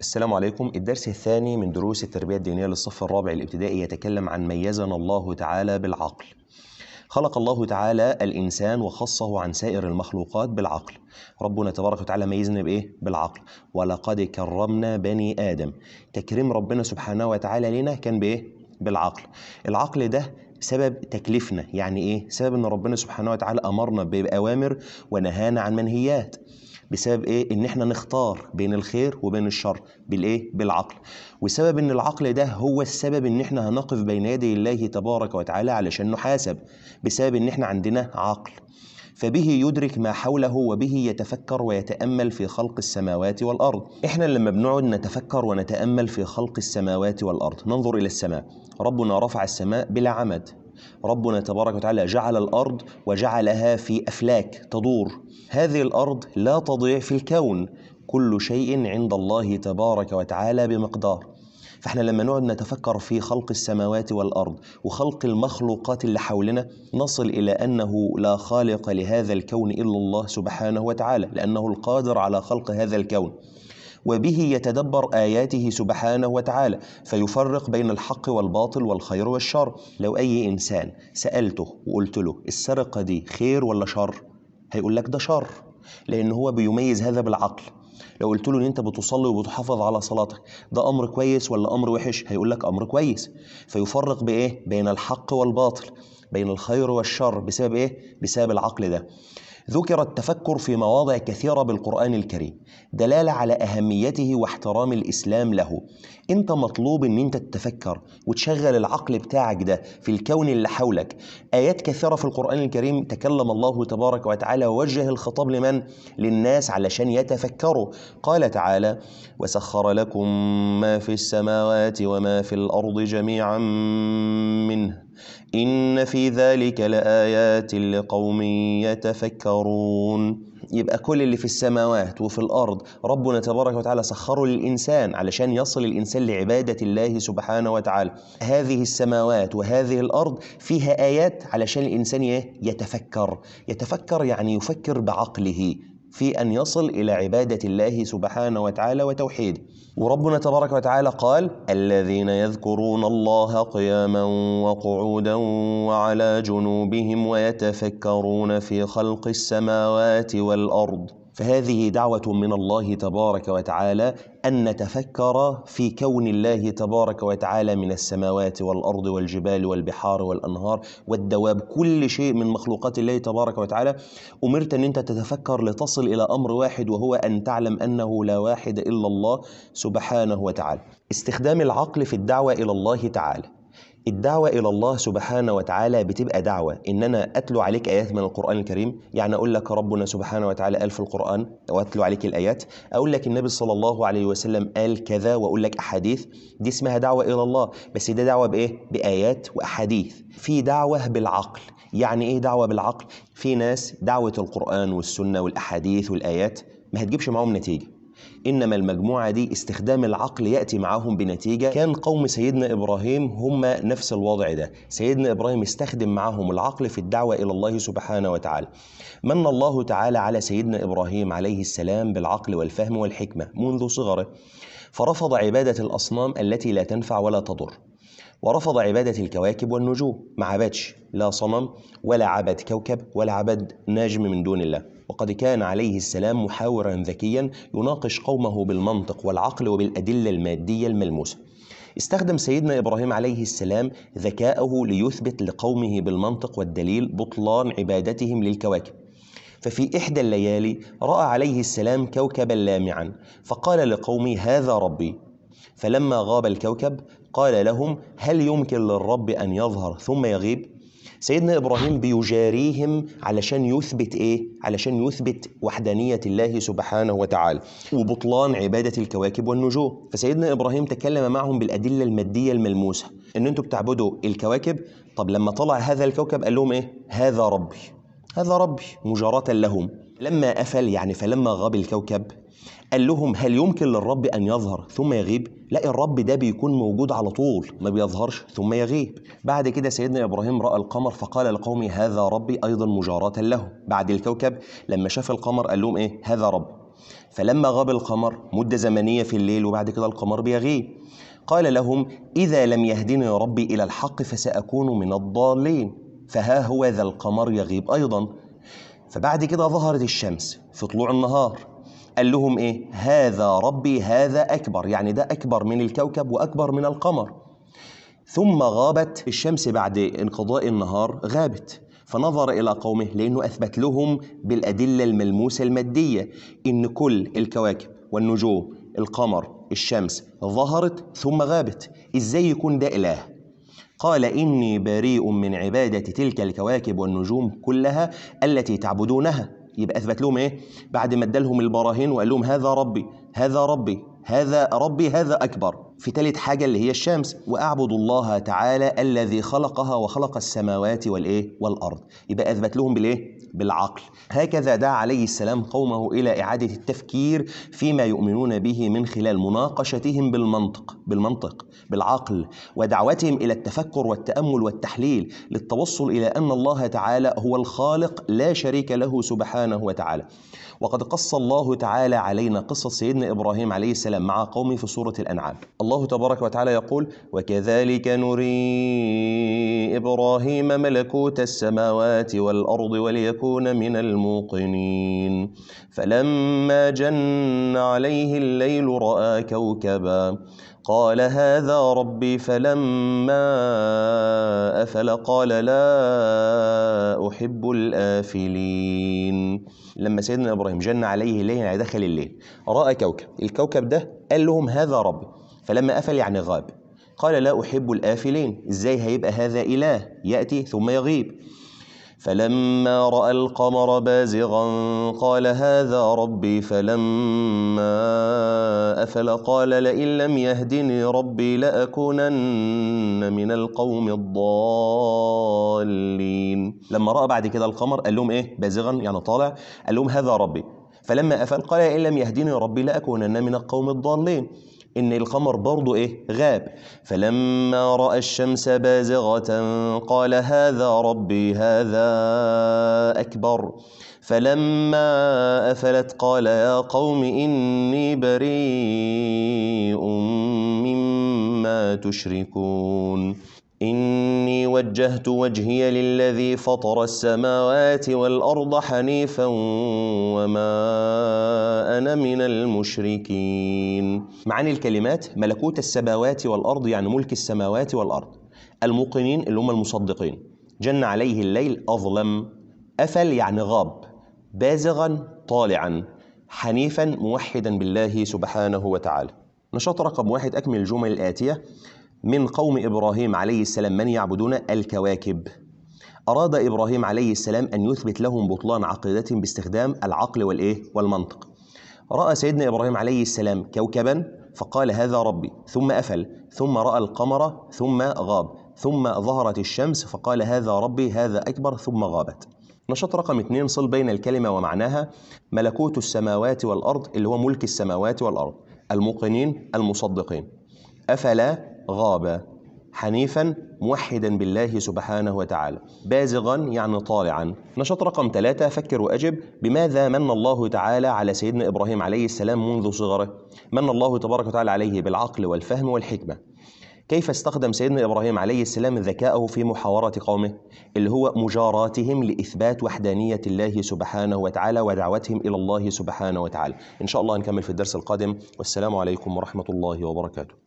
السلام عليكم الدرس الثاني من دروس التربية الدينية للصف الرابع الابتدائي يتكلم عن ميزنا الله تعالى بالعقل خلق الله تعالى الإنسان وخصه عن سائر المخلوقات بالعقل ربنا تبارك وتعالى ميزنا بإيه؟ بالعقل ولقد كرمنا بني آدم تكريم ربنا سبحانه وتعالى لنا كان بإيه؟ بالعقل العقل ده سبب تكليفنا يعني إيه؟ سبب أن ربنا سبحانه وتعالى أمرنا بأوامر ونهانا عن منهيات بسبب ايه ان احنا نختار بين الخير وبين الشر بالايه بالعقل وسبب ان العقل ده هو السبب ان احنا هنقف بين يدي الله تبارك وتعالى علشان نحاسب بسبب ان احنا عندنا عقل فبه يدرك ما حوله وبه يتفكر ويتامل في خلق السماوات والارض احنا لما بنقعد نتفكر ونتامل في خلق السماوات والارض ننظر الى السماء ربنا رفع السماء بلا عمد ربنا تبارك وتعالى جعل الأرض وجعلها في أفلاك تدور هذه الأرض لا تضيع في الكون كل شيء عند الله تبارك وتعالى بمقدار فاحنا لما نقعد نتفكر في خلق السماوات والارض وخلق المخلوقات اللي حولنا نصل الى انه لا خالق لهذا الكون الا الله سبحانه وتعالى لانه القادر على خلق هذا الكون وبه يتدبر آياته سبحانه وتعالى فيفرق بين الحق والباطل والخير والشر لو أي إنسان سألته وقلت له السرقة دي خير ولا شر هيقول لك ده شر لأن هو بيميز هذا بالعقل لو قلت له ان انت بتصلي وبتحافظ على صلاتك ده امر كويس ولا امر وحش هيقول لك امر كويس فيفرق بايه بين الحق والباطل بين الخير والشر بسبب ايه بسبب العقل ده ذكر التفكر في مواضع كثيرة بالقرآن الكريم دلالة على أهميته واحترام الإسلام له أنت مطلوب أن أنت تتفكر وتشغل العقل بتاعك ده في الكون اللي حولك آيات كثيرة في القرآن الكريم تكلم الله تبارك وتعالى ووجه الخطاب لمن؟ للناس علشان يتفكروا قال تعالى وسخر لكم ما في السماوات وما في الأرض جميعا منه إن في ذلك لآيات لقوم يتفكرون يبقى كل اللي في السماوات وفي الأرض ربنا تبارك وتعالى سخره للإنسان علشان يصل الإنسان لعبادة الله سبحانه وتعالى هذه السماوات وهذه الأرض فيها آيات علشان الإنسان يتفكر يتفكر يعني يفكر بعقله في أن يصل إلى عبادة الله سبحانه وتعالى وتوحيده وربنا تبارك وتعالى قال الذين يذكرون الله قياما وقعودا وعلى جنوبهم ويتفكرون في خلق السماوات والأرض فهذه دعوة من الله تبارك وتعالى أن نتفكر في كون الله تبارك وتعالى من السماوات والأرض والجبال والبحار والأنهار والدواب كل شيء من مخلوقات الله تبارك وتعالى أمرت أن أنت تتفكر لتصل إلى أمر واحد وهو أن تعلم أنه لا واحد إلا الله سبحانه وتعالى استخدام العقل في الدعوة إلى الله تعالى الدعوة إلى الله سبحانه وتعالى بتبقى دعوة إن أنا أتلو عليك آيات من القرآن الكريم يعني أقول لك ربنا سبحانه وتعالى قال في القرآن وأتلو عليك الآيات أقول لك النبي صلى الله عليه وسلم قال كذا وأقول لك أحاديث دي اسمها دعوة إلى الله بس ده دعوة بإيه؟ بآيات وأحاديث في دعوة بالعقل يعني إيه دعوة بالعقل؟ في ناس دعوة القرآن والسنة والأحاديث والآيات ما هتجيبش معاهم نتيجة إنما المجموعة دي استخدام العقل يأتي معهم بنتيجة كان قوم سيدنا إبراهيم هم نفس الوضع ده سيدنا إبراهيم استخدم معهم العقل في الدعوة إلى الله سبحانه وتعالى من الله تعالى على سيدنا إبراهيم عليه السلام بالعقل والفهم والحكمة منذ صغره فرفض عبادة الأصنام التي لا تنفع ولا تضر ورفض عبادة الكواكب والنجوم ما عبدش لا صنم ولا عبد كوكب ولا عبد نجم من دون الله وقد كان عليه السلام محاورا ذكيا يناقش قومه بالمنطق والعقل وبالأدلة المادية الملموسة استخدم سيدنا إبراهيم عليه السلام ذكاءه ليثبت لقومه بالمنطق والدليل بطلان عبادتهم للكواكب ففي إحدى الليالي رأى عليه السلام كوكبا لامعا فقال لقومي هذا ربي فلما غاب الكوكب قال لهم هل يمكن للرب أن يظهر ثم يغيب؟ سيدنا إبراهيم بيجاريهم علشان يثبت إيه؟ علشان يثبت وحدانية الله سبحانه وتعالى وبطلان عبادة الكواكب والنجوم فسيدنا إبراهيم تكلم معهم بالأدلة المادية الملموسة إن أنتوا بتعبدوا الكواكب طب لما طلع هذا الكوكب قال لهم إيه؟ هذا ربي هذا ربي مجاراة لهم لما أفل يعني فلما غاب الكوكب قال لهم هل يمكن للرب أن يظهر ثم يغيب؟ لا الرب ده بيكون موجود على طول ما بيظهرش ثم يغيب بعد كده سيدنا إبراهيم رأى القمر فقال لقومه هذا ربي أيضا مجاراة له بعد الكوكب لما شاف القمر قال لهم إيه هذا رب فلما غاب القمر مدة زمنية في الليل وبعد كده القمر بيغيب قال لهم إذا لم يهدني ربي إلى الحق فسأكون من الضالين فها هو ذا القمر يغيب أيضا فبعد كده ظهرت الشمس في طلوع النهار قال لهم ايه هذا ربي هذا اكبر يعني ده اكبر من الكوكب واكبر من القمر ثم غابت الشمس بعد انقضاء النهار غابت فنظر الى قومه لانه اثبت لهم بالادله الملموسه الماديه ان كل الكواكب والنجوم القمر الشمس ظهرت ثم غابت ازاي يكون ده اله قال اني بريء من عباده تلك الكواكب والنجوم كلها التي تعبدونها يبقى اثبت لهم ايه بعد ما ادالهم البراهين وقال لهم هذا ربي هذا ربي هذا ربي هذا اكبر في ثالث حاجه اللي هي الشمس واعبد الله تعالى الذي خلقها وخلق السماوات والايه والارض يبقى اثبت لهم بالايه بالعقل هكذا دعا عليه السلام قومه إلى إعادة التفكير فيما يؤمنون به من خلال مناقشتهم بالمنطق بالمنطق بالعقل ودعوتهم إلى التفكر والتأمل والتحليل للتوصل إلى أن الله تعالى هو الخالق لا شريك له سبحانه وتعالى وقد قص الله تعالى علينا قصة سيدنا إبراهيم عليه السلام مع قومه في سورة الأنعام الله تبارك وتعالى يقول وكذلك نري إبراهيم ملكوت السماوات والأرض وليكن يكون من الموقنين فلما جن عليه الليل رأى كوكبا قال هذا ربي فلما أفل قال لا أحب الآفلين لما سيدنا إبراهيم جن عليه الليل يعني دخل الليل رأى كوكب الكوكب ده قال لهم هذا ربي فلما أفل يعني غاب قال لا أحب الآفلين إزاي هيبقى هذا إله يأتي ثم يغيب فلما رأى القمر بازغا قال هذا ربي فلما أفل قال لئن لم يهدني ربي لأكونن من القوم الضالين لما رأى بعد كده القمر قال لهم إيه بازغا يعني طالع قال لهم هذا ربي فلما أفل قال لئن لم يهدني ربي لأكونن من القوم الضالين إن القمر برضو إيه غاب فلما رأى الشمس بازغة قال هذا ربي هذا أكبر فلما أفلت قال يا قوم إني بريء مما تشركون إني وجهت وجهي للذي فطر السماوات والأرض حنيفا وما أنا من المشركين معاني الكلمات ملكوت السماوات والأرض يعني ملك السماوات والأرض الموقنين اللي هم المصدقين جن عليه الليل أظلم أفل يعني غاب بازغا طالعا حنيفا موحدا بالله سبحانه وتعالى نشاط رقم واحد أكمل الجمل الآتية من قوم إبراهيم عليه السلام من يعبدون الكواكب أراد إبراهيم عليه السلام أن يثبت لهم بطلان عقيدتهم باستخدام العقل والإيه؟ والمنطق رأى سيدنا إبراهيم عليه السلام كوكبا فقال هذا ربي ثم أفل ثم رأى القمر ثم غاب ثم ظهرت الشمس فقال هذا ربي هذا أكبر ثم غابت نشاط رقم اثنين صل بين الكلمة ومعناها ملكوت السماوات والأرض اللي هو ملك السماوات والأرض الموقنين المصدقين أفلا غاب حنيفا موحدا بالله سبحانه وتعالى بازغا يعني طالعا نشاط رقم ثلاثة فكر وأجب بماذا من الله تعالى على سيدنا إبراهيم عليه السلام منذ صغره من الله تبارك وتعالى عليه بالعقل والفهم والحكمة كيف استخدم سيدنا إبراهيم عليه السلام ذكاءه في محاورة قومه اللي هو مجاراتهم لإثبات وحدانية الله سبحانه وتعالى ودعوتهم إلى الله سبحانه وتعالى إن شاء الله نكمل في الدرس القادم والسلام عليكم ورحمة الله وبركاته